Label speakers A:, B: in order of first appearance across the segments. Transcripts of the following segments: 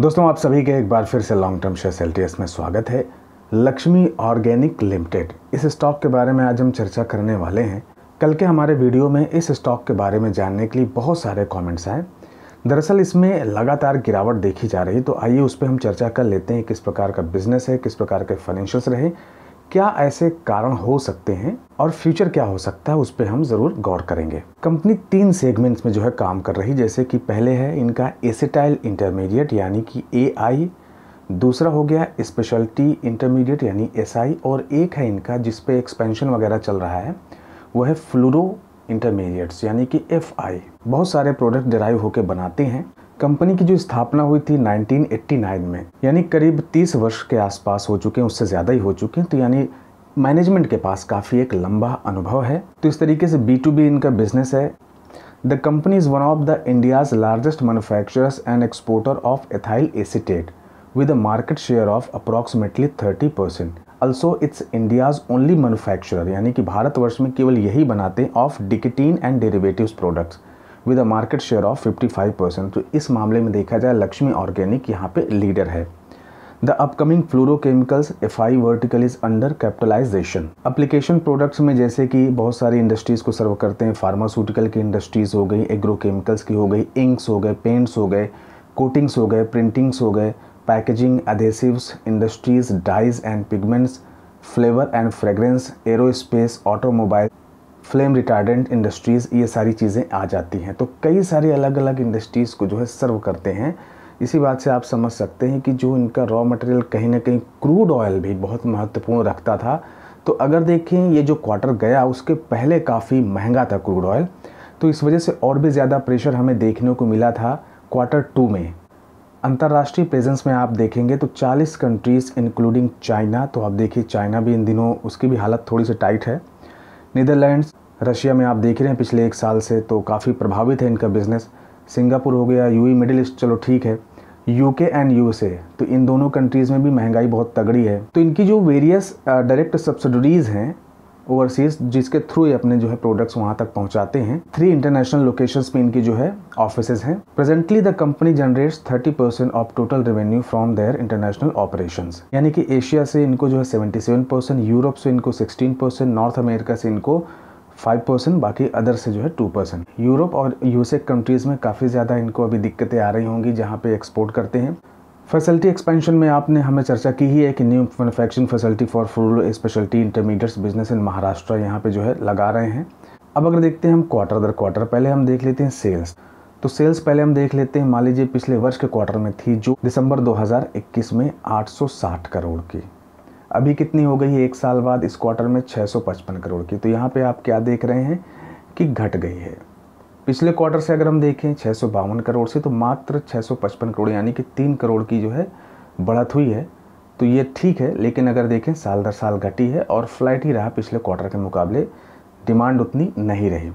A: दोस्तों आप सभी के एक बार फिर से लॉन्ग टर्म शेयर एल में स्वागत है लक्ष्मी ऑर्गेनिक लिमिटेड इस स्टॉक के बारे में आज हम चर्चा करने वाले हैं कल के हमारे वीडियो में इस स्टॉक के बारे में जानने के लिए बहुत सारे कमेंट्स आए दरअसल इसमें लगातार गिरावट देखी जा रही है तो आइए उस पर हम चर्चा कर लेते हैं किस प्रकार का बिजनेस है किस प्रकार के फाइनेंशियल्स रहे क्या ऐसे कारण हो सकते हैं और फ्यूचर क्या हो सकता है उस पर हम ज़रूर गौर करेंगे कंपनी तीन सेगमेंट्स में जो है काम कर रही जैसे कि पहले है इनका एसिटाइल इंटरमीडिएट यानी कि ए दूसरा हो गया स्पेशलिटी इंटरमीडिएट यानी एस और एक है इनका जिस पे एक्सपेंशन वगैरह चल रहा है वो है फ्लूरो इंटरमीडिएट्स यानी कि एफ बहुत सारे प्रोडक्ट डिराइव होकर बनाते हैं कंपनी की जो स्थापना हुई थी 1989 में यानी करीब 30 वर्ष के आसपास हो चुके हैं उससे ज़्यादा ही हो चुके हैं तो यानी मैनेजमेंट के पास काफ़ी एक लंबा अनुभव है तो इस तरीके से बी टू बी इनका बिजनेस है the company is one of the India's largest manufacturers and exporter of ethyl acetate with a market share of approximately thirty percent also it's India's only manufacturer यानी कि भारतवर्ष में केवल यही बनाते हैं of diketene and derivative products with a market share of 55 percent तो इस मामले में देखा जाए लक्ष्मी ऑर्गेनिक यहाँ पे लीडर है the upcoming fluorochemicals F I vertical is under capitalization application products में जैसे कि बहुत सारी इंडस्ट्रीज़ को सर्व करते हैं फार्मास्यूटिकल की इंडस्ट्रीज़ हो गई एग्रोकेमिकल्स की हो गई इंक्स हो गए पेंट्स हो गए कोटिंग्स हो गए प्रिंटिंग्स हो गए packaging adhesives industries dyes and pigments flavour and fragrance aerospace automobile flame retardant industries ये सारी चीज़ें आ जाती हैं तो कई सारी अलग अलग इंडस्ट्रीज़ को जो है सर्व करते हैं इसी बात से आप समझ सकते हैं कि जो इनका रॉ मटेरियल कहीं ना कहीं क्रूड ऑयल भी बहुत महत्वपूर्ण रखता था तो अगर देखें ये जो क्वार्टर गया उसके पहले काफ़ी महंगा था क्रूड ऑयल तो इस वजह से और भी ज़्यादा प्रेशर हमें देखने को मिला था क्वार्टर टू में अंतर्राष्ट्रीय प्रेजेंस में आप देखेंगे तो 40 कंट्रीज़ इंक्लूडिंग चाइना तो आप देखिए चाइना भी इन दिनों उसकी भी हालत थोड़ी सी टाइट है नीदरलैंड्स रशिया में आप देख रहे हैं पिछले एक साल से तो काफ़ी प्रभावित है इनका बिज़नेस सिंगापुर हो गया ई मिडिल ईस्ट चलो ठीक है यूके एंड यूएसए तो इन दोनों कंट्रीज़ में भी महंगाई बहुत तगड़ी है तो इनकी जो वेरियस डायरेक्ट सब्सिडरीज़ हैं ओवरसीज़ जिसके थ्रू ये अपने जो है प्रोडक्ट्स वहाँ तक पहुँचाते हैं थ्री इंटरनेशनल लोकेशन में इनकी जो है ऑफिस हैं presently the company generates 30 percent of total revenue from their international operation यानी कि एशिया से इनको जो है 77 परसेंट यूरोप से इनको 16 परसेंट नॉर्थ अमेरिका से इनको फाइव परसेंट बाकी अदर से जो है टू परसेंट यूरोप और यूएसए कंट्रीज़ में काफ़ी ज़्यादा इनको अभी दिक्कतें आ रही होंगी जहाँ पे एक्सपोर्ट करते हैं फैसिलिटी एक्सपेंशन में आपने हमें चर्चा की ही है कि new manufacturing facility for food speciality intermediates business in Maharashtra यहाँ पे जो है लगा रहे हैं अब अगर देखते हैं हम क्वार्टर दर क्वार्टर पहले हम देख लेते हैं सेल्स तो सेल्स पहले हम देख लेते हैं मान लीजिए पिछले वर्ष के क्वार्टर में थी जो दिसंबर 2021 में 860 करोड़ की अभी कितनी हो गई है एक साल बाद इस क्वार्टर में 655 करोड़ की तो यहाँ पे आप क्या देख रहे हैं कि घट गई है पिछले क्वार्टर से अगर हम देखें छः करोड़ से तो मात्र 655 करोड़ यानी कि तीन करोड़ की जो है बढ़त हुई है तो ये ठीक है लेकिन अगर देखें साल दर साल घटी है और फ्लैट ही रहा पिछले क्वार्टर के मुकाबले डिमांड उतनी नहीं रही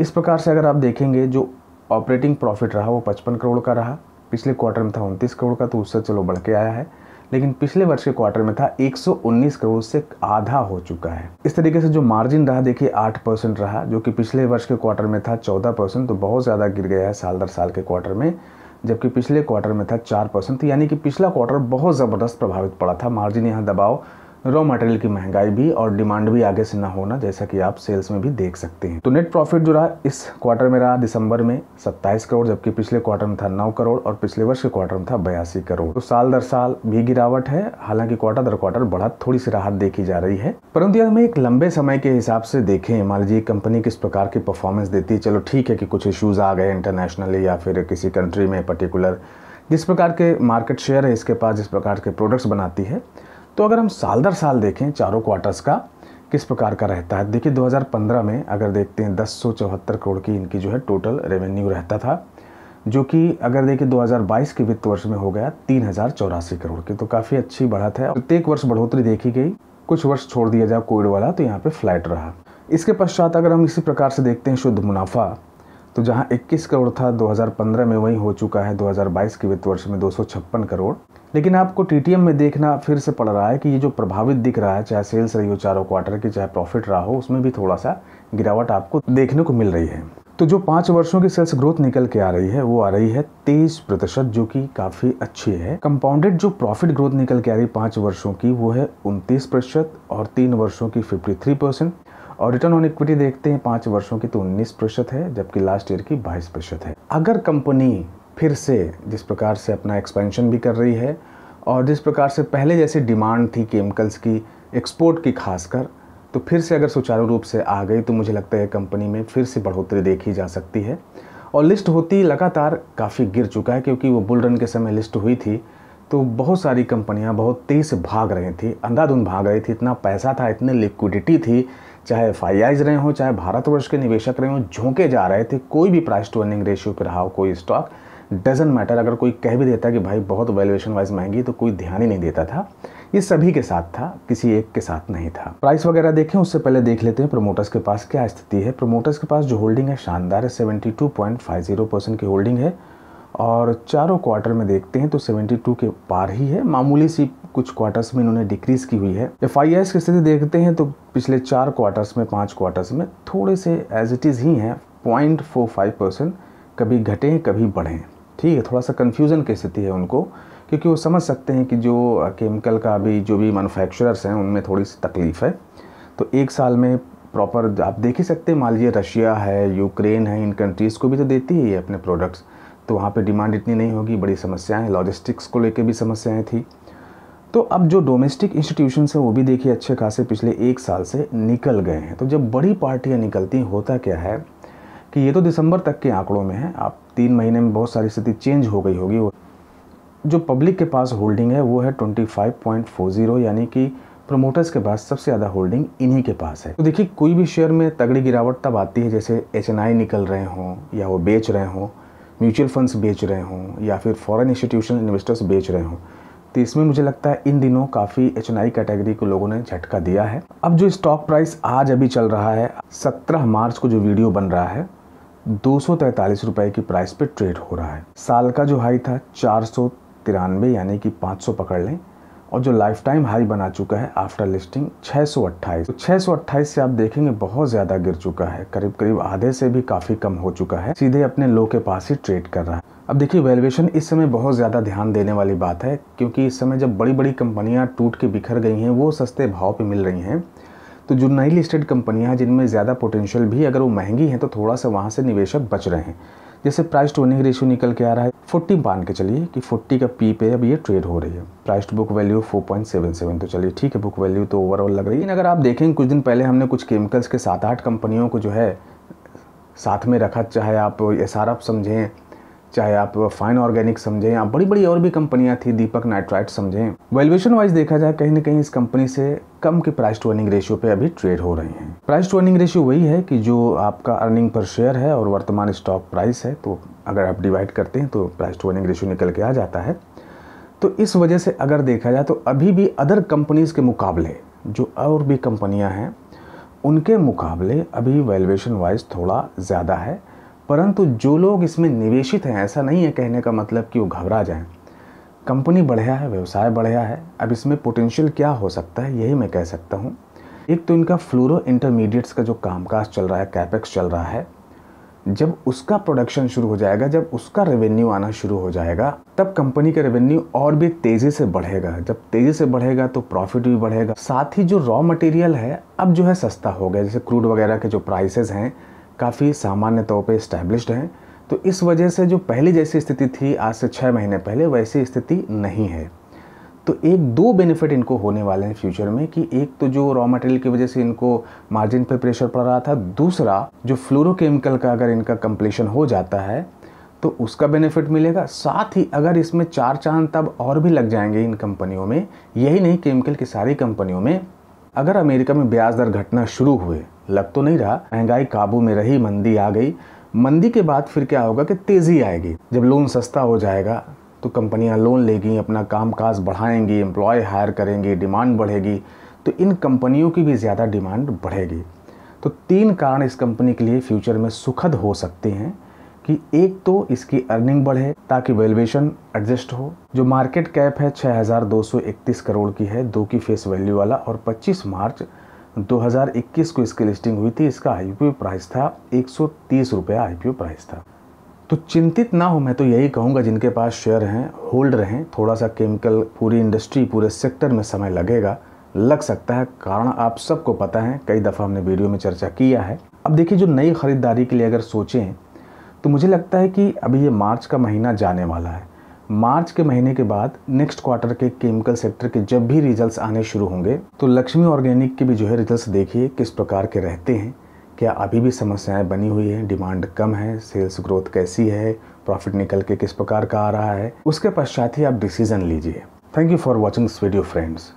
A: इस प्रकार से अगर आप देखेंगे जो ऑपरेटिंग प्रॉफिट रहा वो पचपन करोड़ का रहा पिछले क्वार्टर में था उनतीस करोड़ का तो उससे चलो बढ़ के आया है लेकिन पिछले वर्ष के क्वार्टर में था 119 करोड़ से आधा हो चुका है इस तरीके से जो मार्जिन रहा देखिए आठ परसेंट रहा जो कि पिछले वर्ष के क्वार्टर में था चौदह परसेंट तो बहुत ज़्यादा गिर गया है साल दर साल के क्वार्टर में जबकि पिछले क्वार्टर में था चार परसेंट तो यानी कि पिछला क्वार्टर बहुत ज़बरदस्त प्रभावित पड़ा था मार्जिन यहाँ दबाव रॉ मटेरियल की महंगाई भी और डिमांड भी आगे से ना होना जैसा कि आप सेल्स में भी देख सकते हैं तो नेट प्रॉफिट जो रहा इस क्वार्टर में रहा दिसंबर में 27 करोड़ जबकि पिछले क्वार्टर में था 9 करोड़ और पिछले वर्ष के क्वार्टर में था बयासी करोड़ तो साल दर साल भी गिरावट है हालांकि क्वार्टर दर क्वार्टर बढ़त थोड़ी सी राहत देखी जा रही है परंतु यदि हम एक लंबे समय के हिसाब से देखें मान लीजिए कंपनी किस प्रकार की परफॉर्मेंस देती है चलो ठीक है कि कुछ इशूज़ आ गए इंटरनेशनली या फिर किसी कंट्री में पर्टिकुलर जिस प्रकार के मार्केट शेयर है इसके पास जिस प्रकार के प्रोडक्ट्स बनाती है तो अगर हम साल दर साल देखें चारों क्वार्टर्स का किस प्रकार का रहता है देखिए 2015 में अगर देखते हैं दस करोड़ की इनकी जो है टोटल रेवेन्यू रहता था जो कि अगर देखिए 2022 के वित्त वर्ष में हो गया तीन करोड़ की तो काफ़ी अच्छी बढ़त है प्रत्येक वर्ष बढ़ोतरी देखी गई कुछ वर्ष छोड़ दिया जाए कोविड वाला तो यहाँ पर फ्लैट रहा इसके पश्चात अगर हम इसी प्रकार से देखते हैं शुद्ध मुनाफा तो जहां 21 करोड़ था 2015 में वही हो चुका है 2022 के वित्त वर्ष में दो करोड़ लेकिन आपको टी में देखना फिर से पड़ रहा है कि ये जो प्रभावित दिख रहा है चाहे सेल्स रही हो चारों क्वार्टर की चाहे प्रॉफिट रहा हो उसमें भी थोड़ा सा गिरावट आपको देखने को मिल रही है तो जो पाँच वर्षों की सेल्स ग्रोथ निकल के आ रही है वो आ रही है तेईस प्रतिशत जो कि काफ़ी अच्छी है कंपाउंडेड जो प्रॉफिट ग्रोथ निकल के आ रही है पाँच वर्षों की वो है उनतीस प्रतिशत और तीन वर्षों की फिफ्टी थ्री परसेंट और रिटर्न ऑन इक्विटी देखते हैं पाँच वर्षों की तो उन्नीस प्रतिशत है जबकि लास्ट ईयर की बाईस प्रतिशत है अगर कंपनी फिर से जिस प्रकार से अपना एक्सपेंशन भी कर रही है और जिस प्रकार से पहले जैसी डिमांड थी केमिकल्स की एक्सपोर्ट की खासकर तो फिर से अगर सुचारू रूप से आ गई तो मुझे लगता है कंपनी में फिर से बढ़ोतरी देखी जा सकती है और लिस्ट होती लगातार काफ़ी गिर चुका है क्योंकि वो बुल रन के समय लिस्ट हुई थी तो बहुत सारी कंपनियां बहुत तेज़ भाग रही थी अंधाधुंध भाग रही थी इतना पैसा था इतनी लिक्विडिटी थी चाहे एफ रहे हों चाहे भारतवर्ष के निवेशक रहे हों झोंके जा रहे थे कोई भी प्राइस टू अर्निंग रेशियो पर रहा हो कोई स्टॉक डजेंट मैटर अगर कोई कह भी देता कि भाई बहुत वैल्यूएशन वाइज महंगी तो कोई ध्यान ही नहीं देता था ये सभी के साथ था किसी एक के साथ नहीं था प्राइस वगैरह देखें उससे पहले देख लेते हैं प्रोमोटर्स के पास क्या स्थिति है प्रोमोटर्स के पास जो होल्डिंग है शानदार है seventy two point five zero percent की होल्डिंग है और चारों क्वार्टर में देखते हैं तो 72 के पार ही है मामूली सी कुछ क्वार्टर्स में इन्होंने डिक्रीज़ की हुई है एफ आई की स्थिति देखते हैं तो पिछले चार क्वार्टर्स में पाँच क्वार्टर्स में थोड़े से एज इट इज़ ही हैं पॉइंट फोर फाइव परसेंट कभी घटें कभी बढ़ें ठीक है थोड़ा सा कन्फ्यूज़न की स्थिति है उनको क्योंकि वो समझ सकते हैं कि जो केमिकल का भी जो भी मैनुफैक्चरर्स हैं उनमें थोड़ी सी तकलीफ़ है तो एक साल में प्रॉपर आप देख ही सकते हैं मान लीजिए रशिया है यूक्रेन है इन कंट्रीज़ को भी तो देती है ये अपने प्रोडक्ट्स तो वहाँ पे डिमांड इतनी नहीं होगी बड़ी समस्याएं लॉजिस्टिक्स को लेके भी समस्याएं थी तो अब जो डोमेस्टिक इंस्टीट्यूशन है वो भी देखिए अच्छे खासे पिछले एक साल से निकल गए हैं तो जब बड़ी पार्टियाँ निकलती हैं होता क्या है कि ये तो दिसंबर तक के आंकड़ों में है आप तीन महीने में बहुत सारी स्थिति चेंज हो गई होगी जो पब्लिक के पास होल्डिंग है वो है 25.40 यानी कि प्रमोटर्स के पास सबसे ज़्यादा होल्डिंग इन्हीं के पास है तो देखिए कोई भी शेयर में तगड़ी गिरावट तब आती है जैसे एच निकल रहे हों या वो बेच रहे हों म्यूचुअल फंड्स बेच रहे हों या फिर फॉरेन इंस्टीट्यूशन इन्वेस्टर्स बेच रहे हों तो इसमें मुझे लगता है इन दिनों काफ़ी एच कैटेगरी को लोगों ने झटका दिया है अब जो स्टॉक प्राइस आज अभी चल रहा है 17 मार्च को जो वीडियो बन रहा है दो रुपए की प्राइस पे ट्रेड हो रहा है साल का जो हाई था चार यानी कि 500 पकड़ लें और जो लाइफ टाइम हाई बना चुका है आफ्टर लिस्टिंग 628 तो 628 से आप देखेंगे बहुत ज़्यादा गिर चुका है करीब करीब आधे से भी काफ़ी कम हो चुका है सीधे अपने लो के पास ही ट्रेड कर रहा है अब देखिए वैल्यूएशन इस समय बहुत ज़्यादा ध्यान देने वाली बात है क्योंकि इस समय जब बड़ी बड़ी कंपनियां टूट के बिखर गई हैं वो सस्ते भाव पर मिल रही हैं तो जो नई लिस्टेड कंपनियाँ हैं जिनमें ज़्यादा पोटेंशियल भी अगर वो महंगी हैं तो थोड़ा सा वहाँ से निवेशक बच रहे हैं जैसे प्राइस टू अर्निंग रेशियो निकल के आ रहा है फोर्टी मान के चलिए कि फोर्टी का पी पे अब ये ट्रेड हो रही है price to book value four point seven seven तो चलिए ठीक है बुक वैल्यू तो ओवरऑल लग रही है लेकिन अगर आप देखें कुछ दिन पहले हमने कुछ केमिकल्स के सात आठ कंपनियों को जो है साथ में रखा चाहे आप एस आर समझें चाहे आप फाइन ऑर्गेनिक समझें आप बड़ी बड़ी और भी कंपनियां थी दीपक नाइट्राइट समझें वैल्यूएशन वाइज देखा जाए कहीं ना कहीं इस कंपनी से कम के प्राइस टू अर्निंग रेशियो पे अभी ट्रेड हो रहे हैं प्राइस टू अर्निंग रेशियो वही है कि जो आपका अर्निंग पर शेयर है और वर्तमान स्टॉक प्राइस है तो अगर आप डिवाइड करते हैं तो प्राइस टू अर्निंग रेशियो निकल के आ जाता है तो इस वजह से अगर देखा जाए तो अभी भी अदर कंपनीज़ के मुकाबले जो और भी कंपनियां हैं उनके मुकाबले अभी वैल्यूएशन वाइज थोड़ा ज़्यादा है परंतु जो लोग इसमें निवेशित हैं ऐसा नहीं है कहने का मतलब कि वो घबरा जाएं कंपनी बढ़िया है व्यवसाय बढ़िया है अब इसमें पोटेंशियल क्या हो सकता है यही मैं कह सकता हूँ एक तो इनका फ्लोरो इंटरमीडिएट्स का जो कामकाज चल रहा है कैपेक्स चल रहा है जब उसका प्रोडक्शन शुरू हो जाएगा जब उसका रेवेन्यू आना शुरू हो जाएगा तब कंपनी का रेवेन्यू और भी तेज़ी से बढ़ेगा जब तेज़ी से बढ़ेगा तो प्रॉफिट भी बढ़ेगा साथ ही जो रॉ मटेरियल है अब जो है सस्ता हो गया जैसे क्रूड वगैरह के जो प्राइसेस हैं काफ़ी सामान्य तौर पर इस्टेब्लिश्ड हैं तो इस वजह से जो पहली जैसी स्थिति थी आज से छः महीने पहले वैसी स्थिति नहीं है तो एक दो बेनिफिट इनको होने वाले हैं फ्यूचर में कि एक तो जो रॉ मटेरियल की वजह से इनको मार्जिन पे प्रेशर पड़ रहा था दूसरा जो फ्लोरोकेमिकल का अगर इनका कंप्लीशन हो जाता है तो उसका बेनिफिट मिलेगा साथ ही अगर इसमें चार चांद तब और भी लग जाएंगे इन कंपनियों में यही नहीं केमिकल की सारी कंपनियों में अगर अमेरिका में ब्याज दर घटना शुरू हुए लग तो नहीं रहा महंगाई काबू में रही मंदी आ गई मंदी के बाद फिर क्या होगा कि तेज़ी आएगी जब लोन सस्ता हो जाएगा तो कंपनियां लोन लेगी अपना काम काज बढ़ाएंगी एम्प्लॉय हायर करेंगी डिमांड बढ़ेगी तो इन कंपनियों की भी ज़्यादा डिमांड बढ़ेगी तो तीन कारण इस कंपनी के लिए फ्यूचर में सुखद हो सकते हैं कि एक तो इसकी अर्निंग बढ़े ताकि वैल्यूएशन एडजस्ट हो जो मार्केट कैप है 6,231 करोड़ की है दो की फेस वैल्यू वाला और 25 मार्च 2021 को इसकी लिस्टिंग हुई थी इसका आई प्राइस था एक सौ रुपया आई प्राइस था तो चिंतित ना हो मैं तो यही कहूँगा जिनके पास शेयर हैं होल्ड रहें थोड़ा सा केमिकल पूरी इंडस्ट्री पूरे सेक्टर में समय लगेगा लग सकता है कारण आप सबको पता है कई दफ़ा हमने वीडियो में चर्चा किया है अब देखिए जो नई ख़रीदारी के लिए अगर सोचें तो मुझे लगता है कि अभी ये मार्च का महीना जाने वाला है मार्च के महीने के बाद नेक्स्ट क्वार्टर के केमिकल सेक्टर के जब भी रिजल्ट्स आने शुरू होंगे तो लक्ष्मी ऑर्गेनिक के भी जो है रिजल्ट्स देखिए किस प्रकार के रहते हैं क्या अभी भी समस्याएं बनी हुई हैं डिमांड कम है सेल्स ग्रोथ कैसी है प्रॉफिट निकल के किस प्रकार का आ रहा है उसके पश्चात ही आप डिसीजन लीजिए thank you for watching this video friends